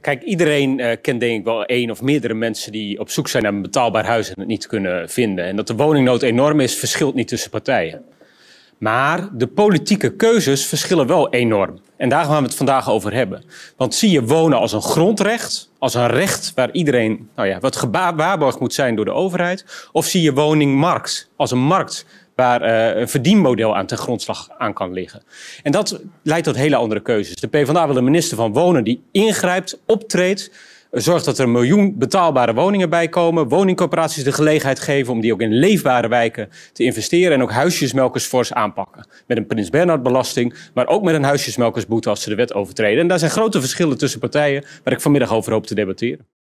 Kijk, iedereen eh, kent denk ik wel één of meerdere mensen die op zoek zijn naar een betaalbaar huis en het niet kunnen vinden. En dat de woningnood enorm is, verschilt niet tussen partijen. Maar de politieke keuzes verschillen wel enorm. En daar gaan we het vandaag over hebben. Want zie je wonen als een grondrecht, als een recht waar iedereen nou ja, wat gewaarborgd moet zijn door de overheid? Of zie je woningmarkt als een markt waar eh, een verdienmodel aan ten grondslag aan kan liggen. En dat leidt tot hele andere keuzes. De PvdA wil een minister van Wonen die ingrijpt, optreedt, zorgt dat er een miljoen betaalbare woningen bij komen. Woningcorporaties de gelegenheid geven om die ook in leefbare wijken te investeren. En ook huisjesmelkers fors aanpakken. Met een Prins Bernhard belasting, maar ook met een huisjesmelkersboete als ze de wet overtreden. En daar zijn grote verschillen tussen partijen waar ik vanmiddag over hoop te debatteren.